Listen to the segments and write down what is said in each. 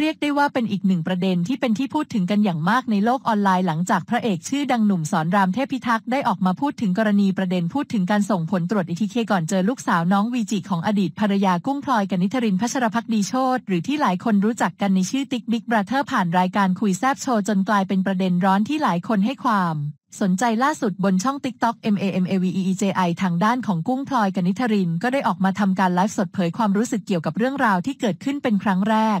เรียกได้ว่าเป็นอีกหนึ่งประเด็นที่เป็นที่พูดถึงกันอย่างมากในโลกออนไลน์หลังจากพระเอกชื่อดังหนุ่มสอนรามเทพพิทักษ์ได้ออกมาพูดถึงกรณีประเด็นพูดถึงการส่งผลตรวจอิทีเคก่อนเจอลูกสาวน้องวีจิของอดีตภรรยากุ้งพลอยกนนิธรินพัชรพักดีโชตหรือที่หลายคนรู้จักกันในชื่อติ๊กบิ๊กบราเธอร์ผ่านรายการคุยแซบโชว์จนกลายเป็นประเด็นร้อนที่หลายคนให้ความ สนใจล่าสุดบนช่อง TikTok MAMAVEEJI ทางด้านของกุ้งพลอยกนิธรินก็ได้ออกมาทำการไลฟ์สดเผยความรู้สึกเกี่ยวกับเรื่องราวที่เกิดขึ้นเป็นครั้งแรก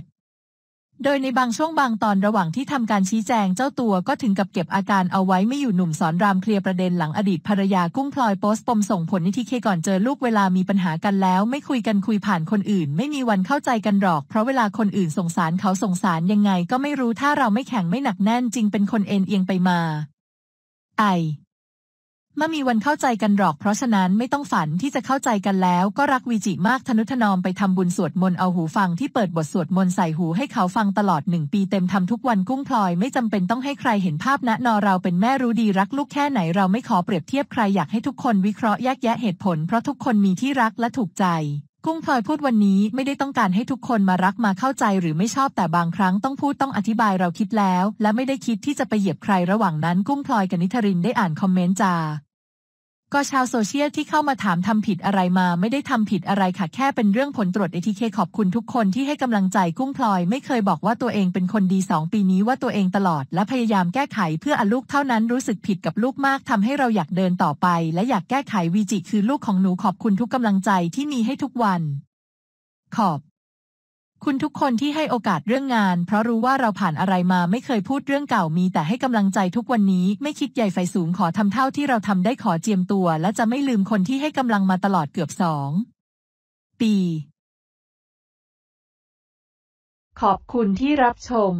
โดยในบางช่วงบางตอนระหว่างที่ทำการชี้แจงเจ้าตัวก็ถึงกับเก็บอาการเอาไว้ไม่อยู่หนุ่มสอนรามเคลียร์ประเด็นหลังอดีตภรรยากุ้งพลอยโพสต์ปมส่งผลนิติเคก่อนเจอลูกเวลามีปัญหากันแล้ว ไม่คุยกันคุยผ่านคนอื่นไม่มีวันเข้าใจกันหรอก เพราะเวลาคนอื่นสงสารเขาสงสารยังไง ก็ไม่รู้ถ้าเราไม่แข็งไม่หนักแน่น จริงเป็นคนเอ็นเอียงไปมา ไอเมื่อมีวันเข้าใจกันหรอก เพราะฉะนั้นไม่ต้องฝันที่จะเข้าใจกันแล้วก็รักวีจิมากทนุถนอมไปทำบุญสวดมนต์เอาหูฟังที่เปิดบทสวดมนต์ใส่หูให้เขาฟังตลอดหนึ่งปีเต็มทำทุกวันกุ้งพลอยไม่จำเป็นต้องให้ใครเห็นภาพณนอเราเป็นแม่รู้ดีรักลูกแค่ไหน เราไม่ขอเปรียบเทียบใครอยากให้ทุกคนวิเคราะห์แยกแยะเหตุผล เพราะทุกคนมีที่รักและถูกใจ กุ้งพลอยพูดวันนี้ไม่ได้ต้องการให้ทุกคนมารักมาเข้าใจ หรือไม่ชอบแต่บางครั้ง ต้องพูดต้องอธิบายเราคิดแล้ว และไม่ได้คิดที่จะไปเหยียบใครระหว่างนั้น กุ้งพลอยกับนิทรินได้อ่านคอมเมนต์จาก็ชาวโซเชียลที่เข้ามาถามทำผิดอะไรมา ไม่ได้ทำผิดอะไรค่ะ แค่เป็นเรื่องผลตรวจเอทีเคขอบคุณทุกคนที่ให้กำลังใจกุ้งพลอย ไม่เคยบอกว่าตัวเองเป็นคนดี2ปีนี้ว่าตัวเองตลอด และพยายามแก้ไขเพื่ออลูกเท่านั้นรู้สึกผิดกับลูกมากทำให้เราอยากเดินต่อไป และอยากแก้ไขวีจิคือลูกของหนูขอบคุณทุกกำลังใจที่มีให้ทุกวัน ขอบคุณทุกคนที่ให้โอกาสเรื่องงาน เพราะรู้ว่าเราผ่านอะไรมาไม่เคยพูดเรื่องเก่ามีแต่ให้กำลังใจทุกวันนี้ไม่คิดใหญ่ไฟสูงขอทำเท่าที่เราทำได้ขอเจียมตัว และจะไม่ลืมคนที่ให้กำลังมาตลอดเกือบสองปี ขอบคุณที่รับชม